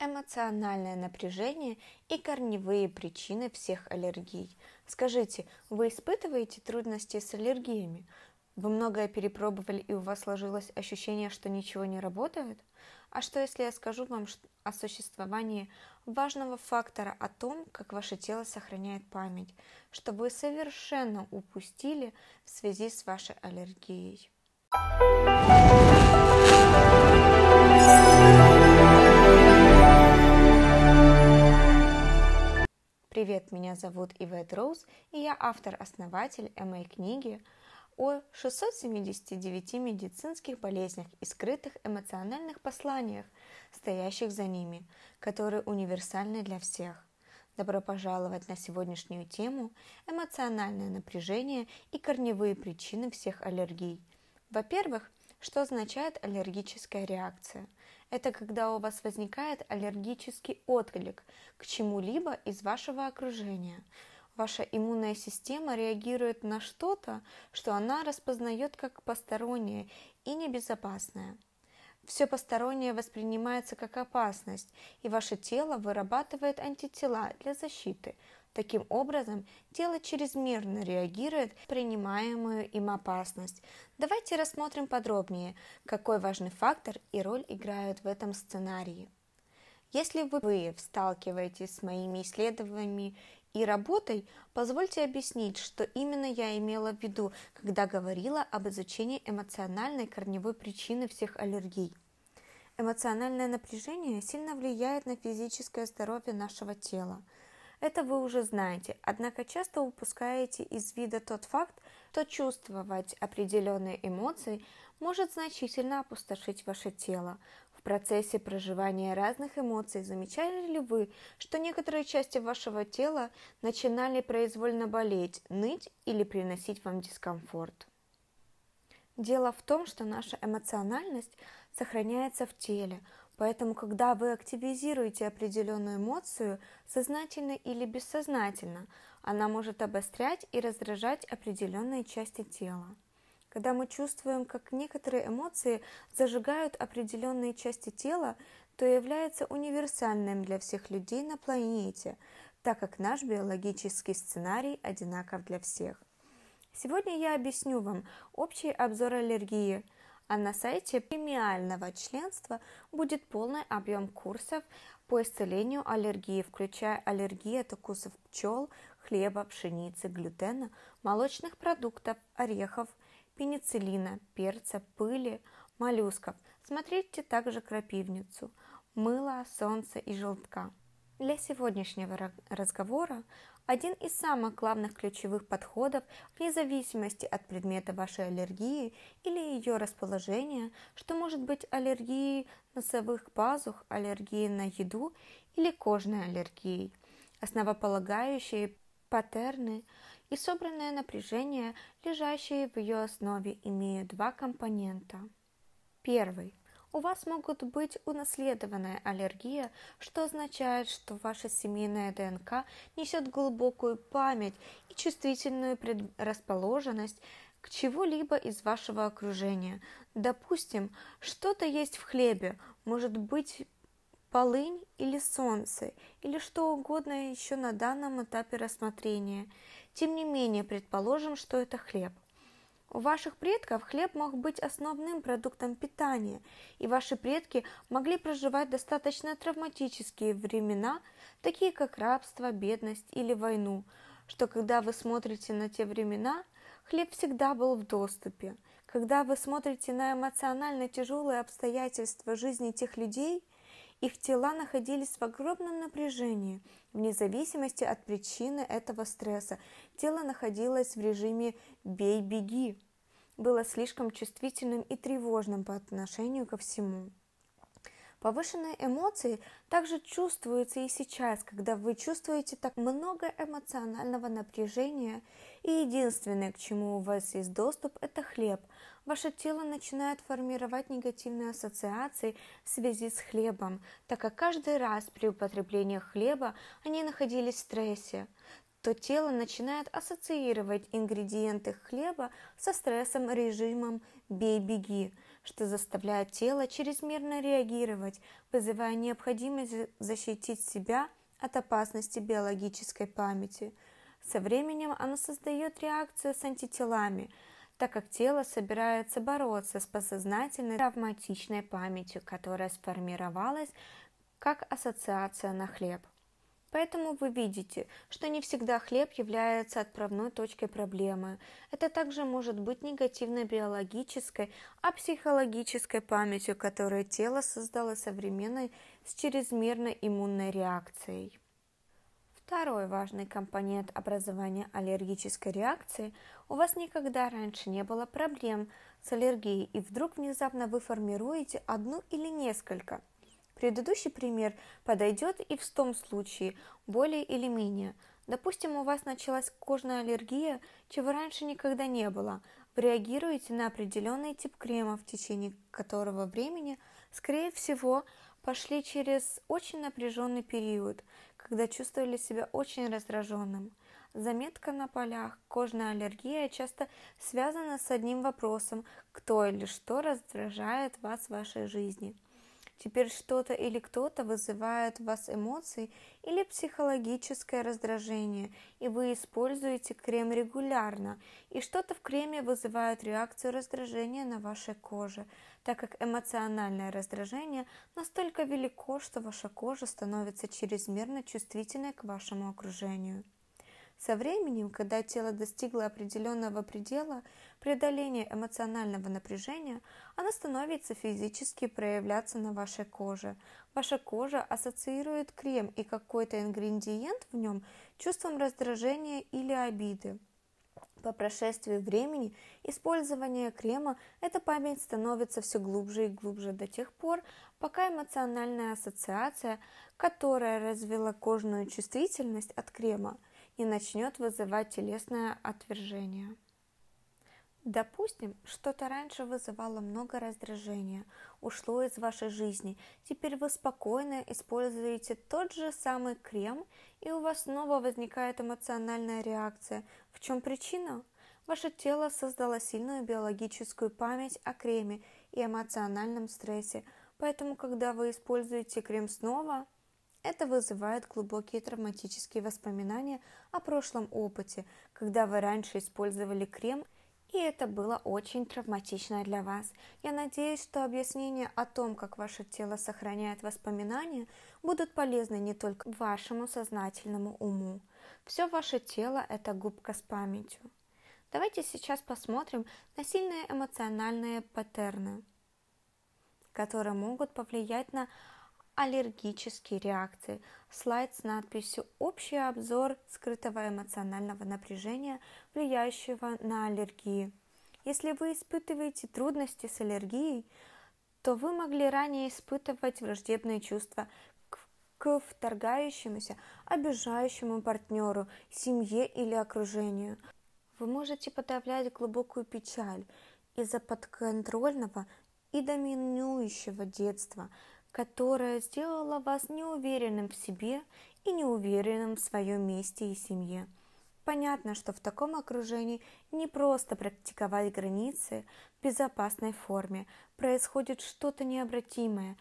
эмоциональное напряжение и корневые причины всех аллергий. Скажите, вы испытываете трудности с аллергиями? Вы многое перепробовали и у вас сложилось ощущение, что ничего не работает? А что если я скажу вам о существовании важного фактора о том, как ваше тело сохраняет память, что вы совершенно упустили в связи с вашей аллергией? Привет, меня зовут Ивет Роуз, и я автор-основатель моей а книги о 679 медицинских болезнях и скрытых эмоциональных посланиях, стоящих за ними, которые универсальны для всех. Добро пожаловать на сегодняшнюю тему «Эмоциональное напряжение и корневые причины всех аллергий». Во-первых, что означает аллергическая реакция – это когда у вас возникает аллергический отклик к чему-либо из вашего окружения. Ваша иммунная система реагирует на что-то, что она распознает как постороннее и небезопасное. Все постороннее воспринимается как опасность, и ваше тело вырабатывает антитела для защиты – Таким образом, тело чрезмерно реагирует на принимаемую им опасность. Давайте рассмотрим подробнее, какой важный фактор и роль играют в этом сценарии. Если вы сталкиваетесь с моими исследованиями и работой, позвольте объяснить, что именно я имела в виду, когда говорила об изучении эмоциональной корневой причины всех аллергий. Эмоциональное напряжение сильно влияет на физическое здоровье нашего тела – это вы уже знаете, однако часто упускаете из вида тот факт, что чувствовать определенные эмоции может значительно опустошить ваше тело. В процессе проживания разных эмоций замечали ли вы, что некоторые части вашего тела начинали произвольно болеть, ныть или приносить вам дискомфорт? Дело в том, что наша эмоциональность сохраняется в теле – Поэтому, когда вы активизируете определенную эмоцию, сознательно или бессознательно, она может обострять и раздражать определенные части тела. Когда мы чувствуем, как некоторые эмоции зажигают определенные части тела, то является универсальным для всех людей на планете, так как наш биологический сценарий одинаков для всех. Сегодня я объясню вам общий обзор аллергии – а на сайте премиального членства будет полный объем курсов по исцелению аллергии, включая аллергии от укусов пчел, хлеба, пшеницы, глютена, молочных продуктов, орехов, пенициллина, перца, пыли, моллюсков. Смотрите также крапивницу, мыло, солнце и желтка. Для сегодняшнего разговора один из самых главных ключевых подходов, вне зависимости от предмета вашей аллергии или ее расположения, что может быть аллергией носовых пазух, аллергией на еду или кожной аллергией. Основополагающие паттерны и собранное напряжение, лежащие в ее основе, имеют два компонента. Первый у вас могут быть унаследованная аллергия, что означает, что ваша семейная ДНК несет глубокую память и чувствительную предрасположенность к чего-либо из вашего окружения. Допустим, что-то есть в хлебе, может быть полынь или солнце, или что угодно еще на данном этапе рассмотрения. Тем не менее, предположим, что это хлеб – у ваших предков хлеб мог быть основным продуктом питания, и ваши предки могли проживать достаточно травматические времена, такие как рабство, бедность или войну, что когда вы смотрите на те времена, хлеб всегда был в доступе. Когда вы смотрите на эмоционально тяжелые обстоятельства жизни тех людей, их тела находились в огромном напряжении. Вне зависимости от причины этого стресса, тело находилось в режиме «бей-беги» было слишком чувствительным и тревожным по отношению ко всему. Повышенные эмоции также чувствуются и сейчас, когда вы чувствуете так много эмоционального напряжения, и единственное, к чему у вас есть доступ, это хлеб. Ваше тело начинает формировать негативные ассоциации в связи с хлебом, так как каждый раз при употреблении хлеба они находились в стрессе то тело начинает ассоциировать ингредиенты хлеба со стрессом режимом «бей-беги», что заставляет тело чрезмерно реагировать, вызывая необходимость защитить себя от опасности биологической памяти. Со временем оно создает реакцию с антителами, так как тело собирается бороться с подсознательной травматичной памятью, которая сформировалась как ассоциация на хлеб. Поэтому вы видите, что не всегда хлеб является отправной точкой проблемы. Это также может быть негативной биологической, а психологической памятью, которую тело создало современной с чрезмерной иммунной реакцией. Второй важный компонент образования аллергической реакции – у вас никогда раньше не было проблем с аллергией, и вдруг внезапно вы формируете одну или несколько – Предыдущий пример подойдет и в том случае, более или менее. Допустим, у вас началась кожная аллергия, чего раньше никогда не было. Вы реагируете на определенный тип крема, в течение которого времени, скорее всего, пошли через очень напряженный период, когда чувствовали себя очень раздраженным. Заметка на полях, кожная аллергия часто связана с одним вопросом, кто или что раздражает вас в вашей жизни – Теперь что-то или кто-то вызывает в вас эмоции или психологическое раздражение, и вы используете крем регулярно, и что-то в креме вызывает реакцию раздражения на вашей коже, так как эмоциональное раздражение настолько велико, что ваша кожа становится чрезмерно чувствительной к вашему окружению. Со временем, когда тело достигло определенного предела преодоления эмоционального напряжения, оно становится физически проявляться на вашей коже. Ваша кожа ассоциирует крем и какой-то ингредиент в нем чувством раздражения или обиды. По прошествии времени использование крема эта память становится все глубже и глубже до тех пор, пока эмоциональная ассоциация, которая развила кожную чувствительность от крема, и начнет вызывать телесное отвержение. Допустим, что-то раньше вызывало много раздражения, ушло из вашей жизни. Теперь вы спокойно используете тот же самый крем, и у вас снова возникает эмоциональная реакция. В чем причина? Ваше тело создало сильную биологическую память о креме и эмоциональном стрессе, поэтому когда вы используете крем снова – это вызывает глубокие травматические воспоминания о прошлом опыте, когда вы раньше использовали крем, и это было очень травматично для вас. Я надеюсь, что объяснения о том, как ваше тело сохраняет воспоминания, будут полезны не только вашему сознательному уму. Все ваше тело – это губка с памятью. Давайте сейчас посмотрим на сильные эмоциональные паттерны, которые могут повлиять на аллергические реакции. Слайд с надписью «Общий обзор скрытого эмоционального напряжения, влияющего на аллергии». Если вы испытываете трудности с аллергией, то вы могли ранее испытывать враждебные чувства к, к вторгающемуся, обижающему партнеру, семье или окружению. Вы можете подавлять глубокую печаль из-за подконтрольного и доминующего детства – которая сделала вас неуверенным в себе и неуверенным в своем месте и семье. Понятно, что в таком окружении не просто практиковать границы в безопасной форме, происходит что-то необратимое,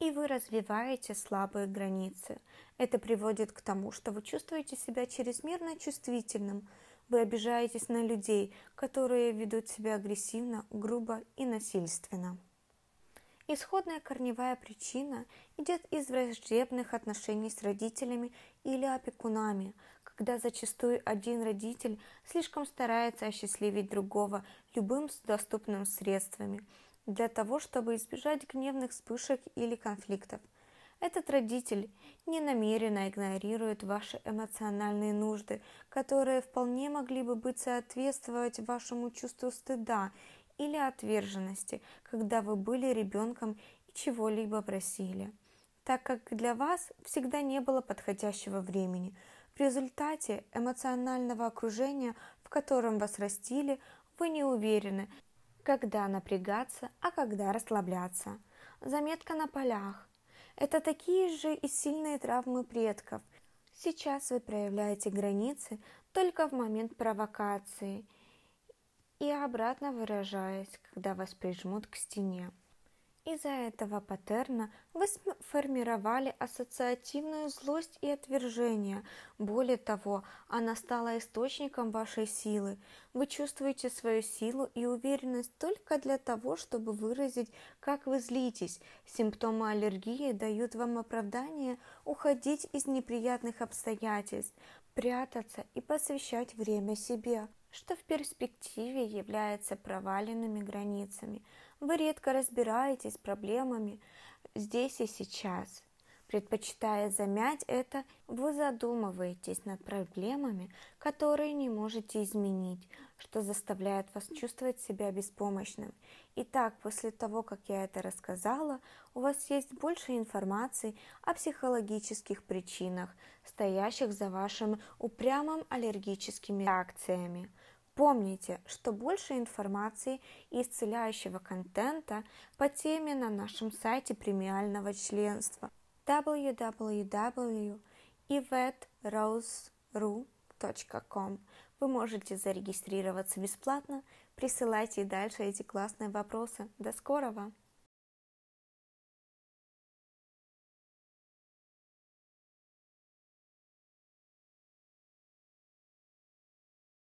и вы развиваете слабые границы. Это приводит к тому, что вы чувствуете себя чрезмерно чувствительным, вы обижаетесь на людей, которые ведут себя агрессивно, грубо и насильственно. Исходная корневая причина идет из враждебных отношений с родителями или опекунами, когда зачастую один родитель слишком старается осчастливить другого любым доступным средствами для того, чтобы избежать гневных вспышек или конфликтов. Этот родитель ненамеренно игнорирует ваши эмоциональные нужды, которые вполне могли бы быть соответствовать вашему чувству стыда или отверженности, когда вы были ребенком и чего-либо просили, так как для вас всегда не было подходящего времени. В результате эмоционального окружения, в котором вас растили, вы не уверены, когда напрягаться, а когда расслабляться. Заметка на полях. Это такие же и сильные травмы предков. Сейчас вы проявляете границы только в момент провокации – и обратно выражаясь, когда вас прижмут к стене. Из-за этого паттерна вы сформировали ассоциативную злость и отвержение. Более того, она стала источником вашей силы. Вы чувствуете свою силу и уверенность только для того, чтобы выразить, как вы злитесь. Симптомы аллергии дают вам оправдание уходить из неприятных обстоятельств, прятаться и посвящать время себе что в перспективе является проваленными границами. Вы редко разбираетесь с проблемами здесь и сейчас. Предпочитая замять это, вы задумываетесь над проблемами, которые не можете изменить, что заставляет вас чувствовать себя беспомощным. Итак, после того, как я это рассказала, у вас есть больше информации о психологических причинах, стоящих за вашим упрямым аллергическими реакциями. Помните, что больше информации и исцеляющего контента по теме на нашем сайте премиального членства www.evetrose.ru.com Вы можете зарегистрироваться бесплатно, присылайте и дальше эти классные вопросы. До скорого!